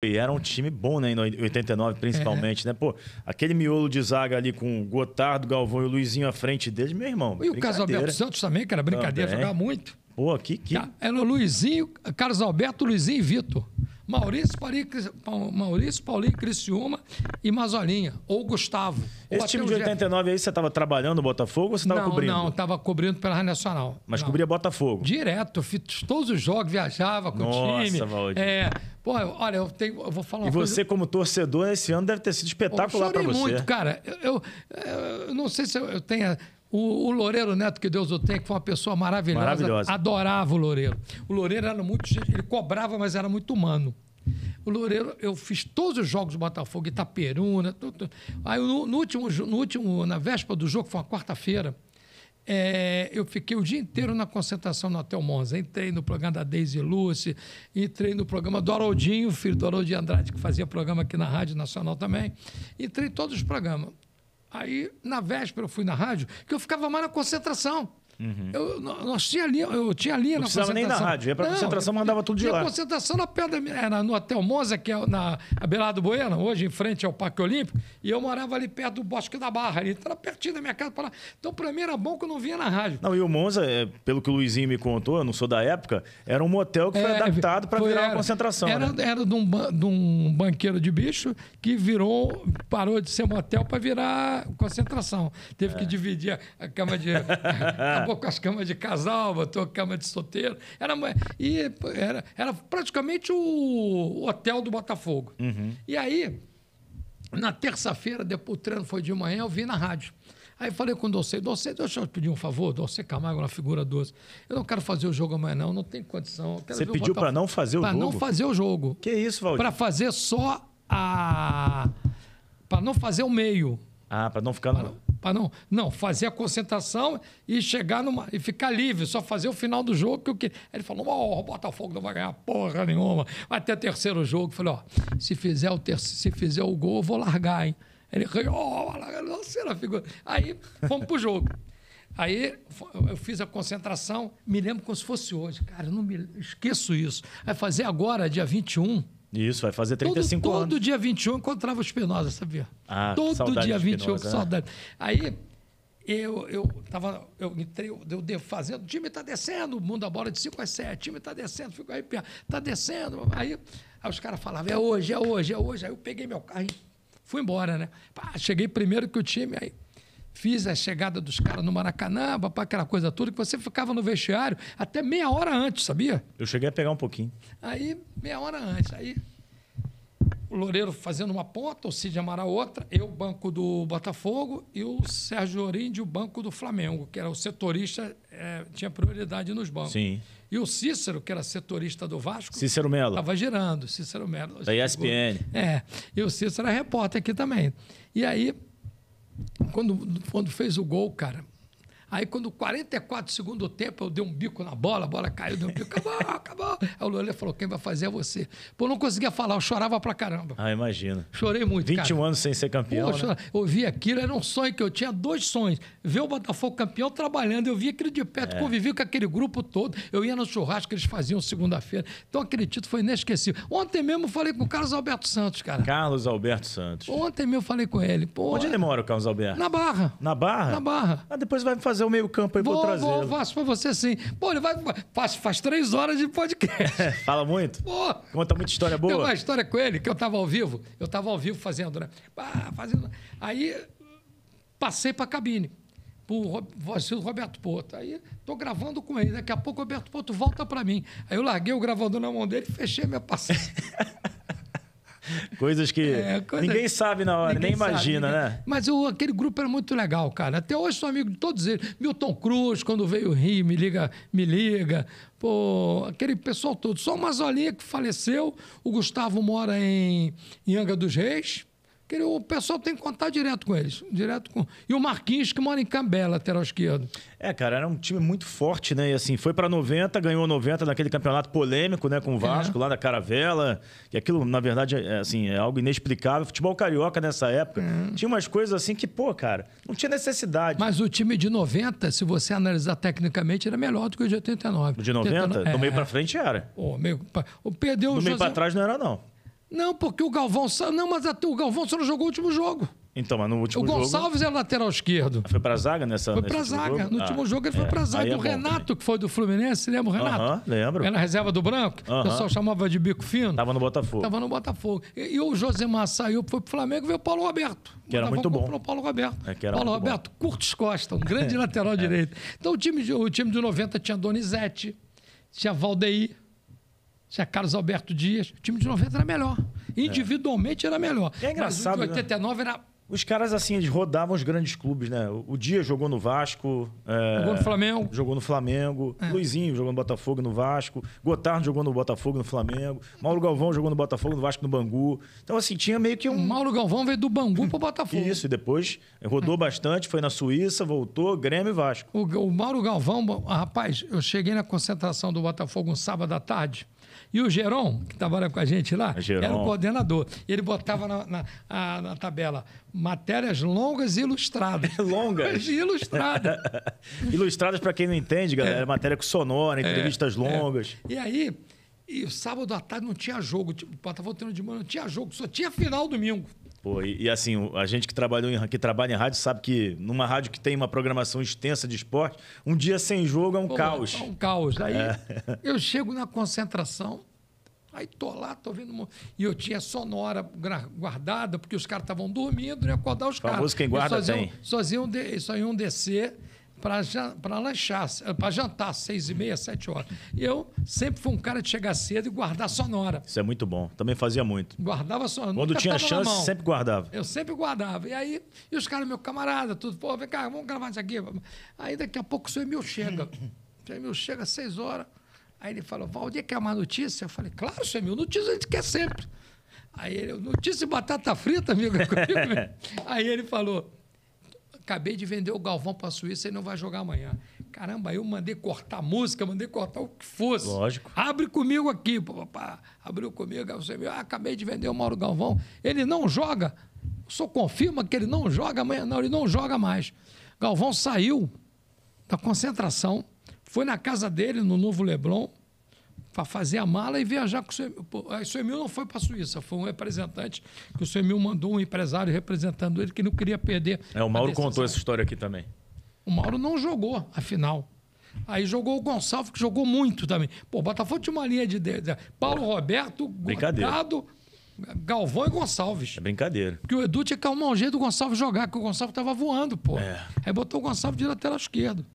E era um time bom, né? Em 89, principalmente, é. né? Pô, aquele miolo de zaga ali com o Gotardo, Galvão e o Luizinho à frente dele, meu irmão. E o Carlos Alberto Santos também, que era brincadeira, também. jogava muito. Pô, que. que... Era o Luizinho, Carlos Alberto, Luizinho e Vitor. Maurício, Pari, Maurício Paulinho Criciúma e Mazolinha, ou Gustavo. Esse ou time de 89 aí você estava trabalhando no Botafogo ou você estava cobrindo? Não, estava cobrindo pela Rádio Nacional. Mas não. cobria Botafogo? Direto, fiz todos os jogos, viajava com Nossa, o time. Valdir. É, pô, olha, eu, tenho, eu vou falar uma E coisa... você, como torcedor, esse ano deve ter sido espetacular para você. muito, cara. Eu, eu, eu, não sei se eu, eu tenha o, o Loureiro Neto, que Deus o tenha, que foi uma pessoa maravilhosa, maravilhosa. adorava o Loureiro. O Loureiro era muito. Ele cobrava, mas era muito humano. O Loureiro, eu fiz todos os jogos do Botafogo, Itaperuna. Tudo, Aí no, no, último, no último, na véspera do jogo, que foi uma quarta-feira, é, eu fiquei o dia inteiro na concentração no Hotel Monza. Entrei no programa da Daisy Lucy, entrei no programa do Haroldinho, filho do Haroldinho Andrade, que fazia programa aqui na Rádio Nacional também. Entrei em todos os programas. Aí, na véspera, eu fui na rádio, que eu ficava mais na concentração. Uhum. Eu, nós tinha linha, eu tinha linha não na precisava nem na rádio, ia para concentração, mandava tudo de lá. concentração na Pedra era é, no Hotel Monza, que é na Abelardo Bueno, hoje em frente ao Parque Olímpico, e eu morava ali perto do Bosque da Barra, ali, era pertinho da minha casa Então, para mim, era bom que eu não vinha na rádio. Não, e o Monza, é, pelo que o Luizinho me contou, eu não sou da época, era um motel que foi é, adaptado para virar era, uma concentração. Era, né? era de, um, de um banqueiro de bicho que virou, parou de ser motel para virar concentração. Teve é. que dividir a cama de. com as camas de casal, botou cama de solteiro. Era, e era, era praticamente o hotel do Botafogo. Uhum. E aí, na terça-feira, depois o treino foi de manhã, eu vi na rádio. Aí falei com o Dolce, Dolce, deixa eu pedir um favor, Dolce Camargo na figura 12. Eu não quero fazer o jogo amanhã, não, não tem condição. Você pediu para não fazer o pra jogo? Para não fazer o jogo. Que isso, Valdir? Para fazer só a. Para não fazer o meio. Ah, para não ficar. Pra para não, não, fazer a concentração e chegar numa e ficar livre, só fazer o final do jogo que o que ele falou, ó, oh, o Botafogo não vai ganhar porra nenhuma, vai ter terceiro jogo, falei, ó, oh, se fizer o terceiro, se fizer o gol, eu vou largar, hein. Ele, ó, oh, nossa, era Aí fomos pro jogo. Aí eu fiz a concentração, me lembro como se fosse hoje. Cara, eu não me esqueço isso. Vai fazer agora, dia 21, isso, vai fazer 35 todo, anos. Todo dia 21 eu encontrava o Espinosa, sabia? Ah, todo dia 21, que né? saudade. Aí eu, eu tava, eu entrei, eu devo fazendo, o time está descendo, o mundo da bola é de 5 a 7, o time está descendo, fico aí, está descendo. Aí, aí os caras falavam, é hoje, é hoje, é hoje. Aí eu peguei meu carro e fui embora, né? Pá, cheguei primeiro que o time, aí fiz a chegada dos caras no Maracanã, papá, aquela coisa toda, que você ficava no vestiário até meia hora antes, sabia? Eu cheguei a pegar um pouquinho. Aí, meia hora antes. Aí, o Loureiro fazendo uma ponta, o Cid Amaral outra, eu, banco do Botafogo, e o Sérgio Orindi, o banco do Flamengo, que era o setorista, é, tinha prioridade nos bancos. Sim. E o Cícero, que era setorista do Vasco. Cícero Melo. Estava girando, Cícero Melo. Da ESPN. É. E o Cícero era é repórter aqui também. E aí, quando, quando fez o gol, cara, Aí, quando 44 segundos do tempo, eu dei um bico na bola, a bola caiu, deu um bico, acabou, acabou. Aí o Lolê falou: quem vai fazer é você. Pô, não conseguia falar, eu chorava pra caramba. Ah, imagina. Chorei muito. 21 cara. anos sem ser campeão. Pô, né? Eu vi aquilo, era um sonho que eu tinha, dois sonhos. Ver o Botafogo campeão trabalhando, eu vi aquilo de perto, é. convivi com aquele grupo todo. Eu ia no churrasco que eles faziam segunda-feira. Então, aquele título foi inesquecível. Ontem mesmo eu falei com o Carlos Alberto Santos, cara. Carlos Alberto Santos. Ontem mesmo eu falei com ele. Pô, Onde ele mora, o Carlos Alberto? Na Barra. Na Barra? Na Barra. Ah, depois vai me fazer o meio-campo aí vou, pra eu trazer. Vou, faço pra você sim. Pô, ele vai. Faz, faz três horas de podcast. Fala muito? Pô. Conta muita história boa. Tem uma história com ele que eu tava ao vivo. Eu tava ao vivo fazendo, né? Ah, fazendo. Aí passei pra cabine. Pro Roberto Porto. Aí tô gravando com ele. Daqui a pouco o Roberto Porto volta pra mim. Aí eu larguei o gravador na mão dele e fechei minha passagem. Coisas que é, coisa... ninguém sabe na hora, ninguém nem sabe, imagina, ninguém... né? Mas eu, aquele grupo era muito legal, cara. Até hoje sou amigo de todos eles. Milton Cruz, quando veio rir, me liga, me liga. Pô, aquele pessoal todo. Só o Mazolinha que faleceu. O Gustavo mora em, em Anga dos Reis. O pessoal tem que contar direto com eles. direto com E o Marquinhos, que mora em Cambé, lateral esquerdo. É, cara, era um time muito forte, né? E assim, foi para 90, ganhou 90 naquele campeonato polêmico, né? Com o Vasco, é. lá da Caravela. E aquilo, na verdade, é, assim, é algo inexplicável. Futebol carioca nessa época. É. Tinha umas coisas assim que, pô, cara, não tinha necessidade. Mas o time de 90, se você analisar tecnicamente, era melhor do que o de 89. O de 90? 89, do meio é. para frente era. O meio pra... o perdeu do o meio José... para trás não era, não. Não, porque o Galvão. Não, mas o Galvão só não jogou o último jogo. Então, mas no último jogo. O Gonçalves era é lateral esquerdo. Foi pra zaga nessa. Foi pra zaga. Jogo? No último ah, jogo ele é. foi pra zaga. É o Renato, também. que foi do Fluminense, lembra o Renato? Uh -huh, lembro. Era na reserva do Branco. Uh -huh. O pessoal chamava de bico fino. Tava no Botafogo. Tava no Botafogo. E, e o Josemar saiu, foi pro Flamengo e veio o Paulo Roberto. Que era muito bom. O Paulo Roberto. É, que era Paulo Roberto, bom. Curtis Costa, um grande é, lateral é. direito. Então o time, de, o time de 90 tinha Donizete, tinha Valdeir. Tinha é Carlos Alberto Dias. O time de 90 era melhor. Individualmente era melhor. É engraçado. Mas o de 89 né? era. Os caras, assim, eles rodavam os grandes clubes, né? O Dias jogou no Vasco. É... Jogou no Flamengo. Jogou no Flamengo. É. Luizinho jogou no Botafogo no Vasco. Gotardo jogou no Botafogo no Flamengo. Mauro Galvão jogou no Botafogo, no Vasco, no Bangu. Então, assim, tinha meio que um. Mauro Galvão veio do Bangu pro Botafogo. Isso, e depois rodou é. bastante, foi na Suíça, voltou, Grêmio e Vasco. O, o Mauro Galvão, rapaz, eu cheguei na concentração do Botafogo um sábado à tarde. E o Geron, que trabalha tá com a gente lá, é Geron. era o coordenador. Ele botava na, na, na tabela matérias longas e ilustradas. longas? ilustradas. ilustradas, para quem não entende, galera, é. matéria com sonora, é, entrevistas é. longas. É. E aí, e sábado à tarde não tinha jogo. O tipo, Botafogo treino de manhã não tinha jogo, só tinha final domingo. Pô, e, e, assim, a gente que, trabalhou em, que trabalha em rádio sabe que numa rádio que tem uma programação extensa de esporte, um dia sem jogo é um Pô, caos. É um caos. Aí é. eu chego na concentração, aí tô lá, tô vendo. E eu tinha sonora guardada, porque os caras estavam dormindo, e né, acordar os Famoso caras. quem guarda sozinho, tem. Sozinho, sozinho descer para lanchar, eh, para jantar, seis e meia, sete horas. eu sempre fui um cara de chegar cedo e guardar sonora. Isso é muito bom. Também fazia muito. Guardava sonora. Quando Nunca tinha chance, sempre guardava. Eu sempre guardava. E aí, e os caras, meu camarada, tudo, pô, vem cá, vamos gravar isso aqui. Aí daqui a pouco o seu Emil chega. o seu Emil chega às seis horas. Aí ele falou, Valdir, é quer uma é notícia? Eu falei, claro, seu Emil, notícia a gente quer sempre. Aí ele, notícia de batata frita, amigo. Comigo. aí ele falou, acabei de vender o Galvão para a Suíça, ele não vai jogar amanhã. Caramba, eu mandei cortar música, mandei cortar o que fosse. Lógico. Abre comigo aqui, papá. Abriu comigo, você viu, ah, acabei de vender o Mauro Galvão. Ele não joga. senhor confirma que ele não joga amanhã, não, ele não joga mais. Galvão saiu da concentração, foi na casa dele, no Novo Leblon, para fazer a mala e viajar com o seu Emil. Aí o seu Emil não foi para a Suíça, foi um representante que o seu Emil mandou um empresário representando ele que não queria perder. É, o Mauro contou essa história aqui também. O Mauro não jogou a final. Aí jogou o Gonçalves, que jogou muito também. Pô, o Botafogo tinha uma linha de. Paulo Roberto, Gado, Galvão e Gonçalves. É brincadeira. Porque o Edu tinha que arrumar um jeito do Gonçalves jogar, porque o Gonçalves estava voando, pô. É. Aí botou o Gonçalves de lateral esquerdo.